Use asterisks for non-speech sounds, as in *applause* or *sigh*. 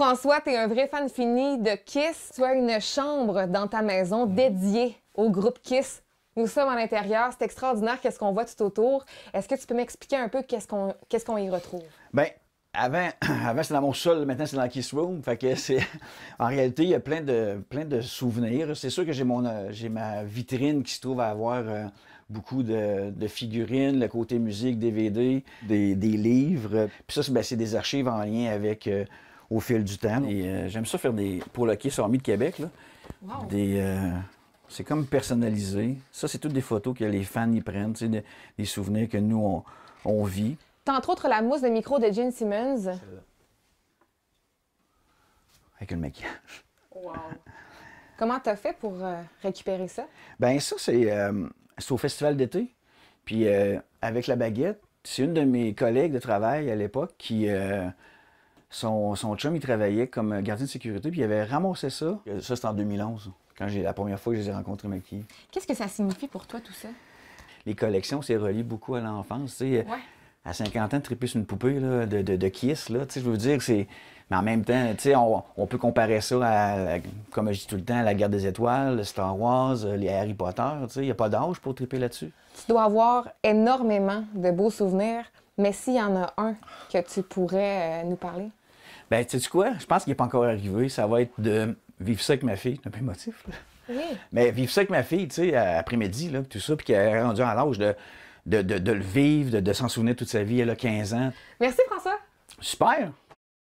François, tu es un vrai fan fini de Kiss. Tu as une chambre dans ta maison dédiée au groupe Kiss. Nous sommes à l'intérieur, c'est extraordinaire qu'est-ce qu'on voit tout autour. Est-ce que tu peux m'expliquer un peu qu'est-ce qu'on qu'est-ce qu'on y retrouve Bien, avant, c'était *clears throat* dans mon sol, maintenant c'est dans Kiss Room. Fait *laughs* en réalité, il y a plein de, plein de souvenirs. C'est sûr que j'ai, mon, euh, j'ai ma vitrine qui se trouve à avoir euh, beaucoup de, figurines, le côté musique, DVD, des, livres. Puis ça, ben, c'est, des archives en lien avec euh, au fil du temps. Et euh, j'aime ça faire des. Pour le Quai de Québec, des. Euh, c'est comme personnalisé. Ça, c'est toutes des photos que les fans y prennent, des, des souvenirs que nous, on, vit. T'as entre autres la mousse de micro de Gene Simmons. Avec le maquillage. Wow. Comment t'as fait pour euh, récupérer ça? Ben ça, c'est au festival d'été. Puis avec la baguette, c'est une de mes collègues de travail à l'époque qui son, son chum, il travaillait comme gardien de sécurité, puis il avait ramassé ça. Euh, ça, c'est en 2011, quand j'ai la première fois que je les ai rencontrés maquillés. Qu'est-ce que ça signifie pour toi, tout ça? Les collections, c'est relié beaucoup à l'enfance. À 50 ans, triper sur une poupée de, de, Kiss, là, je veux dire, c'est... Mais en même temps, on, peut comparer ça à, comme je dis tout le temps, à la guerre des étoiles, Star Wars, euh, les Harry Potter. Il n'y a pas d'âge pour triper là-dessus. Tu dois avoir énormément de beaux souvenirs, mais s'il y en a un que tu pourrais euh, nous parler? Ben, tu sais quoi? Je pense qu'il n'est pas encore arrivé. Ça va être de vivre ça avec ma fille. n'as un de motif, là. Oui. Mais vivre ça avec ma fille, tu sais, après-midi, là, tout ça, puis qu'elle est rendue à l'âge de, de, le vivre, de, de s'en souvenir toute sa vie, elle a 15 ans. Merci, François. Super!